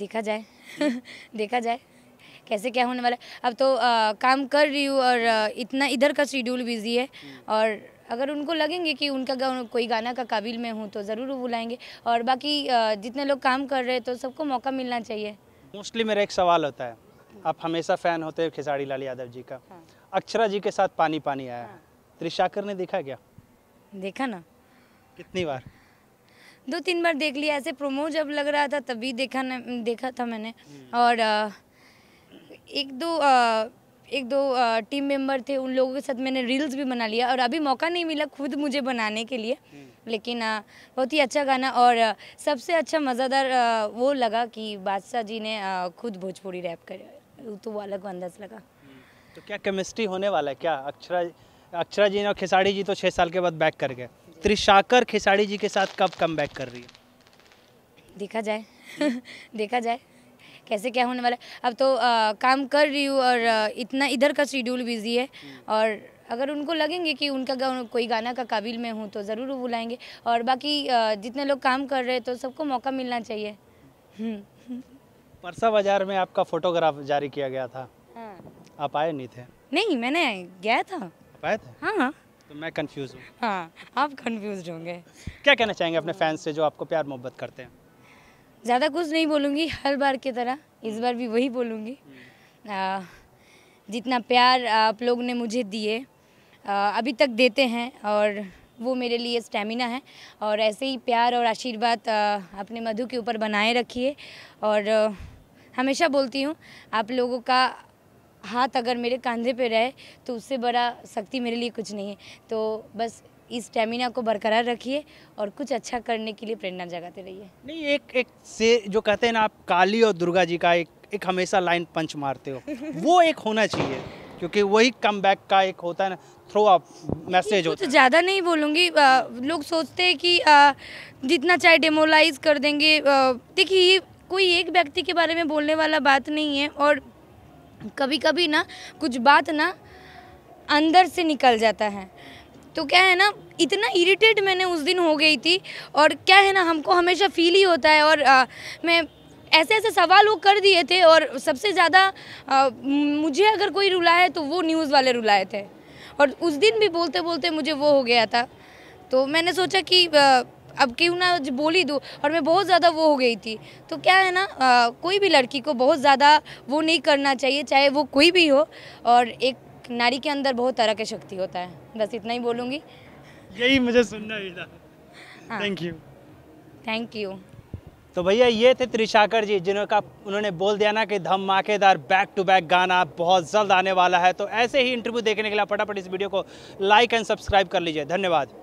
देखा जाए देखा जाए कैसे क्या होने वाला अब तो आ, काम कर रही हूँ और इतना इधर का शेड्यूल बिजी है और अगर उनको लगेंगे कि उनका गा, कोई गाना का काबिल में हूँ तो ज़रूर बुलाएंगे और बाकी जितने लोग काम कर रहे हैं तो सबको मौका मिलना चाहिए मोस्टली मेरा एक सवाल होता है आप हमेशा फ़ैन होते हैं खेसारी लाल यादव जी का हाँ। अक्षरा जी के साथ पानी पानी आया हाँ। त्रिशाकर ने देखा क्या देखा ना कितनी बार दो तीन बार देख लिया ऐसे प्रोमो जब लग रहा था तभी देखा न, देखा था मैंने और एक दो एक दो टीम मेंबर थे उन लोगों के साथ मैंने रील्स भी बना लिया और अभी मौका नहीं मिला खुद मुझे बनाने के लिए लेकिन बहुत ही अच्छा गाना और सबसे अच्छा मज़ेदार वो लगा कि बादशाह जी ने खुद भोजपुरी रैप कर तो वो अलग अंदाज लगा तो क्या केमिस्ट्री होने वाला है क्या अक्षरा अक्षरा जी ने और खेसाड़ी जी तो छः साल के बाद बैक कर गए त्रिशाकर खेसाड़ी जी के साथ कब कम कर रही है देखा जाए देखा जाए कैसे क्या होने वाला है अब तो आ, काम कर रही हूँ और इतना इधर का शेड्यूल बिजी है हम्म। और अगर उनको लगेंगे कि उनका गा, कोई गाना का काबिल में हूँ तो ज़रूर बुलाएंगे और बाकी आ, जितने लोग काम कर रहे हैं तो सबको मौका मिलना चाहिए हम्म। परसा बाजार में आपका फोटोग्राफ जारी किया गया था हाँ। आप आए नहीं थे नहीं मैंने गया था आप आए थे हाँ, हाँ। तो मैं कंफ्यूज हूँ हाँ आप कंफ्यूज होंगे क्या कहना चाहेंगे अपने फैंस से जो आपको प्यार मोहब्बत करते हैं ज़्यादा कुछ नहीं बोलूँगी हर बार की तरह इस बार भी वही बोलूँगी हम्म। जितना प्यार आप लोग ने मुझे दिए अभी तक देते हैं और वो मेरे लिए स्टेमिना है और ऐसे ही प्यार और आशीर्वाद अपने मधु के ऊपर बनाए रखिए और हमेशा बोलती हूँ आप लोगों का हाथ अगर मेरे कंधे पे रहे तो उससे बड़ा शक्ति मेरे लिए कुछ नहीं है तो बस इस स्टेमिना को बरकरार रखिए और कुछ अच्छा करने के लिए प्रेरणा जगाते रहिए नहीं एक एक से जो कहते हैं ना आप काली और दुर्गा जी का एक एक हमेशा लाइन पंच मारते हो वो एक होना चाहिए क्योंकि वही कम बैक का एक होता है ना थ्रो अप मैसेज होता तो है ज़्यादा नहीं बोलूँगी लोग सोचते हैं कि आ, जितना चाहे डेमोलाइज कर देंगे देखिए ये कोई एक व्यक्ति के बारे में बोलने वाला बात नहीं है और कभी कभी ना कुछ बात ना अंदर से निकल जाता है तो क्या है ना इतना इरिटेट मैंने उस दिन हो गई थी और क्या है ना हमको हमेशा फील ही होता है और आ, मैं ऐसे ऐसे सवाल वो कर दिए थे और सबसे ज़्यादा मुझे अगर कोई रुलाए तो वो न्यूज़ वाले रुलाए थे और उस दिन भी बोलते बोलते मुझे वो हो गया था तो मैंने सोचा कि आ, अब क्यों ना बोल ही दूँ और मैं बहुत ज़्यादा वो हो गई थी तो क्या है ना आ, कोई भी लड़की को बहुत ज़्यादा वो नहीं करना चाहिए चाहे वो कोई भी हो और एक नारी के अंदर बहुत तरह के शक्ति होता है बस इतना ही बोलूँगी यही मुझे सुनना थैंक यू थैंक यू तो भैया ये थे त्रिशाकर जी का उन्होंने बोल दिया ना कि धमाकेदार बैक टू बैक गाना बहुत जल्द आने वाला है तो ऐसे ही इंटरव्यू देखने के लिए फटाफट इस वीडियो को लाइक एंड सब्सक्राइब कर लीजिए धन्यवाद